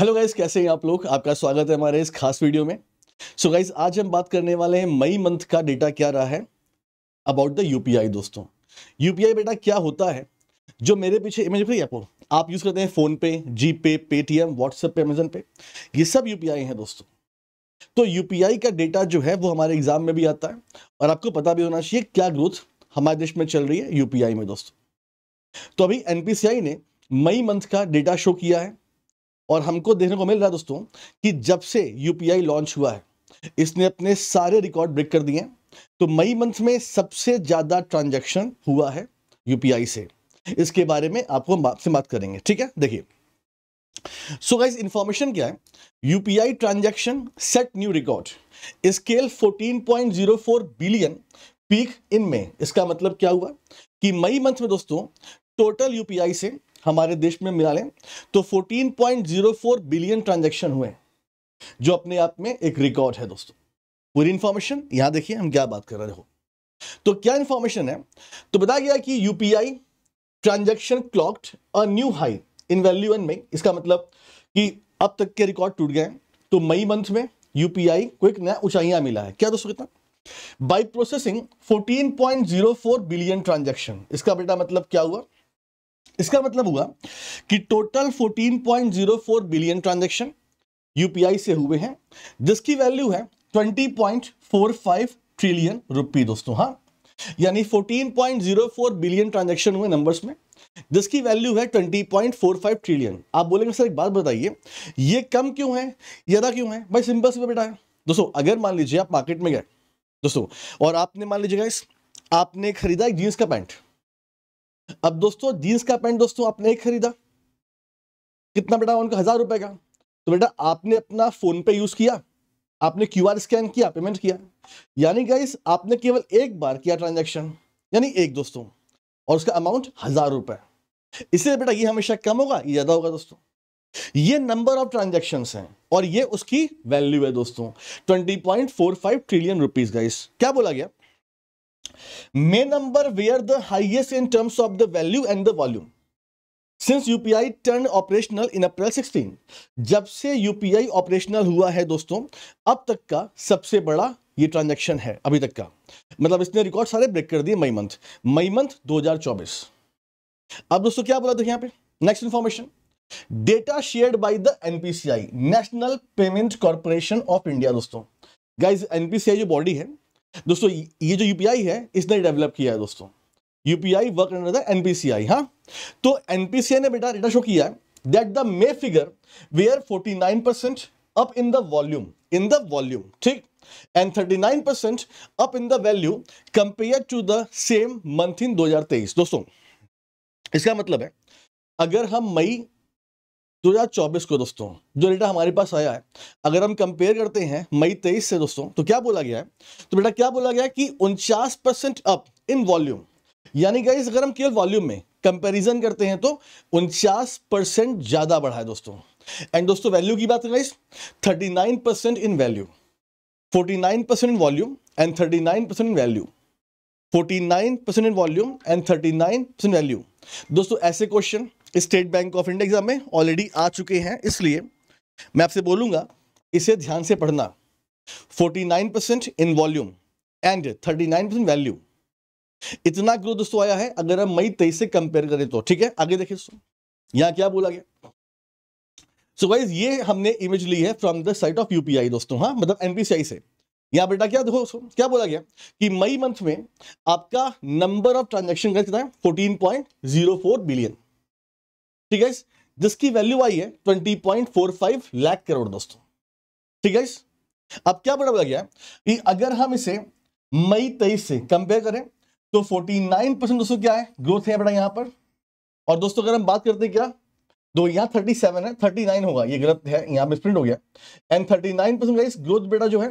Hello guys कैसे हैं आप लोग आपका स्वागत है हमारे इस खास वीडियो में सो so गाइज आज हम बात करने वाले हैं मई मंथ का डेटा क्या रहा है अबाउट द यूपीआई दोस्तों यूपीआई बेटा क्या होता है जो मेरे पीछे इमेज फ्री आपको आप यूज़ करते हैं फ़ोनपे जी पे पेटीएम व्हाट्सएप पे अमेजन पे ये सब यूपीआई है दोस्तों तो यूपीआई का डेटा जो है वो हमारे एग्जाम में भी आता है और आपको पता भी होना चाहिए क्या ग्रोथ हमारे देश में चल रही है यूपीआई में दोस्तों तो अभी एनपीसीआई ने मई मंथ का डेटा शो किया है और हमको देखने को मिल रहा है दोस्तों कि जब से यूपीआई लॉन्च हुआ है इसने अपने सारे रिकॉर्ड ब्रेक कर दिए तो मई मंथ में सबसे ज़्यादा ट्रांजेक्शन हुआ है यूपीआई से इसके बारे में आपको आपसे बात करेंगे ठीक है देखिए सो गाइज इंफॉर्मेशन क्या है UPI transaction set new record scale 14.04 billion peak in में इसका मतलब क्या हुआ कि मई मंथ में दोस्तों टोटल यूपीआई से हमारे देश में मिला लें तो 14.04 बिलियन ट्रांजैक्शन हुए जो अपने आप में एक रिकॉर्ड है दोस्तों पूरी इंफॉर्मेशन यहां देखिए हम क्या बात कर रहे हो तो क्या इंफॉर्मेशन है तो बताया गया कि UPI transaction clocked a new high in value in May इसका मतलब कि अब तक के रिकॉर्ड टूट गए तो मई मंथ में यूपीआई को एक नया ऊंचाइयां मिला है क्या दोस्तों कितना बाई प्रोसेसिंग 14.04 बिलियन ट्रांजैक्शन इसका बेटा मतलब क्या हुआ इसका मतलब हुआ कि टोटल 14.04 बिलियन ट्रांजैक्शन यूपीआई से हुए हैं जिसकी वैल्यू है 20.45 ट्रिलियन रुपी दोस्तों हाँ यानी 14.04 बिलियन ट्रांजैक्शन हुए नंबर्स में जिसकी वैल्यू है 20.45 ट्रिलियन आप बोलेंगे सर एक बात बताइए ये कम क्यों है ज़्यादा क्यों है भाई सिंपल से बेटा है दोस्तों अगर मान लीजिए आप मार्केट में गए दोस्तों और आपने मान लीजिए आपने खरीदा एक जीन्स का पैंट अब दोस्तों जींस का पैंट दोस्तों आपने ही खरीदा कितना बेटा उनका हजार रुपए का तो बेटा आपने अपना फोन पे यूज किया आपने क्यूआर स्कैन किया पेमेंट किया यानी गाइस आपने केवल एक बार किया ट्रांजेक्शन यानी एक दोस्तों और उसका अमाउंट हजार रुपए इसलिए बेटा ये हमेशा कम होगा ये ज्यादा होगा दोस्तों ये नंबर ऑफ ट्रांजेक्शन है और ये उसकी वैल्यू है दोस्तों 20.45 ट्रिलियन रुपीज गाइस क्या बोला गया May number were the highest in terms of the value and the volume. Since UPI turn operational in April 16 जब से यूपीआई ऑपरेशनल हुआ है दोस्तों अब तक का सबसे बड़ा ये ट्रांजैक्शन है अभी तक का मतलब इसने रिकॉर्ड सारे ब्रेक कर दिए मई मंथ मई मंथ 2024 अब दोस्तों क्या बोला देखिए यहां पे next information data shared by the NPCI National Payment Corporation of India दोस्तों गाइज एनपीसीआई जो बॉडी है दोस्तों ये जो यूपीआई है इसने डेवलप किया है दोस्तों UPI work under the NPCI हाँ तो एनपीसीआई ने बेटा डेटा शो किया है that the May figure were 49 percent up in the volume in the volume ठीक and 39 percent up in the value compare to the same month in 2023 दोस्तों इसका मतलब है अगर हम मई 2024 को दोस्तों जो डेटा हमारे पास आया है अगर हम कंपेयर करते हैं मई तेईस से दोस्तों तो क्या बोला गया है तो बेटा क्या बोला गया कि उनचास परसेंट अप इन वॉल्यूम यानी गाइज अगर हम केवल वॉल्यूम में कंपैरिजन करते हैं तो उनचास परसेंट ज़्यादा बढ़ा है दोस्तों एंड दोस्तों वैल्यू की बात guys thirty nine percent in value forty nine percent in volume and thirty in value forty nine percent in volume and thirty nine percent value दोस्तों ऐसे question State Bank of India exam में already आ चुके हैं इसलिए मैं आपसे बोलूंगा इसे ध्यान से पढ़ना 49 percent in volume and 39 percent value इतना ग्रोथ दोस्तों आया है अगर हम मई तेईस से कंपेयर करें तो ठीक है आगे देखिए दोस्तों यहाँ क्या बोला गया सो so ये हमने इमेज ली है from the site of UPI दोस्तों हाँ मतलब एनपीसीआई से यहाँ बेटा क्या देखो क्या बोला गया कि मई मंथ में आपका नंबर ऑफ ट्रांजेक्शन कितना है फोर्टीन बिलियन ठीक है जिसकी वैल्यू आई है 20.45 लाख करोड़ दोस्तों ठीक है अब क्या बड़ा लग गया कि अगर हम इसे मई तेईस से कंपेयर करें तो 49 परसेंट दोस्तों क्या है ग्रोथ है बड़ा यहां पर और दोस्तों अगर हम बात करते हैं क्या दो तो यहाँ 37 है 39 होगा ये गलत है यहाँ मिसप्रिंट हो गया and thirty nine percent guys growth बेटा जो है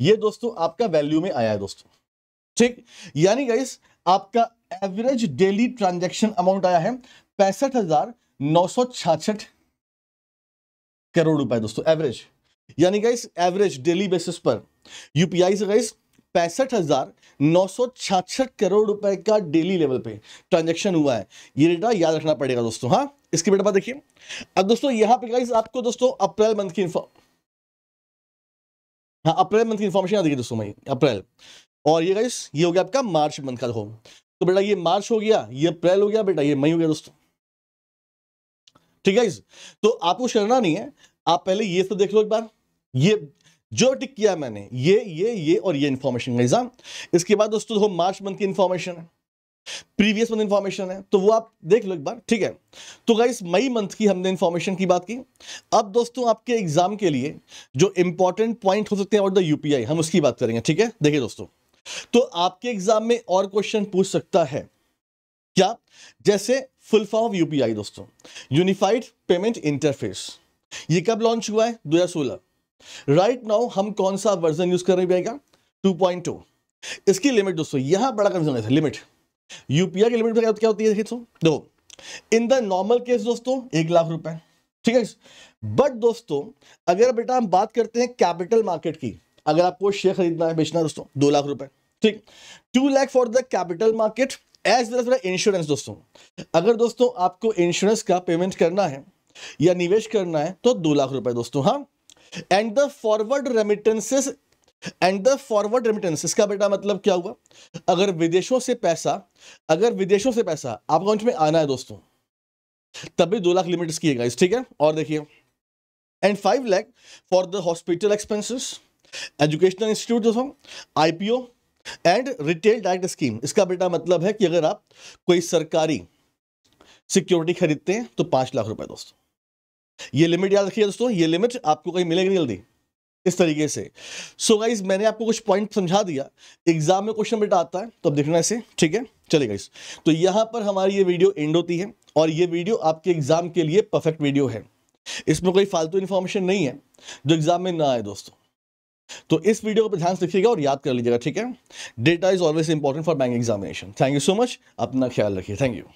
ये दोस्तों आपका वैल्यू में आया है दोस्तों ठीक यानी गाइस आपका एवरेज डेली ट्रांजेक्शन अमाउंट आया है पैंसठ हजार नौ करोड़ रुपए दोस्तों एवरेज यानी गाइस एवरेज डेली बेसिस पर यूपीआई से गाइस पैंसठ हजार नौ सौ करोड़ रुपए का डेली लेवल पे ट्रांजैक्शन हुआ है ये डेटा याद रखना पड़ेगा दोस्तों हाँ इसके बेटा देखिए अब दोस्तों यहां पे गाइस आपको दोस्तों अप्रैल मंथ की हाँ अप्रैल मंथ की इन्फॉर्मेशन याद देखिए दोस्तों अप्रैल और ये गाइस ये हो गया आपका मार्च मंथ का हो तो बेटा ये मार्च हो गया ये अप्रैल हो गया बेटा ये मई हो गया दोस्तों ठीक है तो आपको शरणा नहीं है आप पहले ये सब देख लो एक बार ये जो टिक किया मैंने ये ये ये और ये इन्फॉर्मेशन गईजा हाँ। इसके बाद दोस्तों तो मार्च मंथ की इन्फॉर्मेशन है प्रीवियस मंथ इन्फॉर्मेशन है तो वो आप देख लो एक बार ठीक है तो गाइस मई मंथ की हमने इन्फॉर्मेशन की बात की अब दोस्तों आपके एग्जाम के लिए जो इंपॉर्टेंट पॉइंट हो सकते हैं और द यूपीआई हम उसकी बात करेंगे ठीक है देखिए दोस्तों तो आपके एग्जाम में और क्वेश्चन पूछ सकता है क्या जैसे फुल फॉर्म यूपीआई दोस्तों यूनिफाइड पेमेंट इंटरफेस ये कब लॉन्च हुआ है दो हजार सोलह राइट नाउ हम कौन सा वर्जन यूज कर रहे हैं टू पॉइंट टू इसकी लिमिट दोस्तों यहां बड़ा कंफ्यूजन है लिमिट यूपीआई की लिमिट क्या होती है दोस्तों देखो इन द नॉर्मल केस दोस्तों एक लाख रुपए ठीक है बट दोस्तों अगर बेटा हम बात करते हैं कैपिटल मार्केट की अगर आपको शेयर खरीदना है बेचना है दोस्तों दो लाख रुपए ठीक two lakh for the capital market as well as मेरा इंश्योरेंस दोस्तों अगर दोस्तों आपको इंश्योरेंस का पेमेंट करना है या निवेश करना है तो दो लाख रुपए दोस्तों हाँ and the forward remittances and the forward remittances का बेटा मतलब क्या हुआ अगर विदेशों से पैसा अगर विदेशों से पैसा आप अकाउंट में आना है दोस्तों तब भी दो लाख लिमिट किए गए ठीक है और देखिए and five lakh for the hospital expenses educational institute दोस्तों IPO and retail direct scheme इसका बेटा मतलब है कि अगर आप कोई सरकारी सिक्योरिटी खरीदते हैं तो पांच लाख रुपए दोस्तों ये लिमिट याद रखिए दोस्तों ये लिमिट आपको कहीं मिलेगी नहीं जल्दी इस तरीके से सो so गाइज मैंने आपको कुछ पॉइंट समझा दिया एग्जाम में क्वेश्चन बेटा आता है तो अब देखना इसे ठीक है चले गाइज तो यहां पर हमारी ये वीडियो एंड होती है और ये वीडियो आपके एग्जाम के लिए परफेक्ट वीडियो है इसमें कोई फालतू इंफॉर्मेशन नहीं है जो एग्जाम में ना आए दोस्तों तो इस वीडियो को ध्यान से रखिएगा और याद कर लीजिएगा ठीक है data is always important for bank examination thank you so much अपना ख्याल रखिए थैंक यू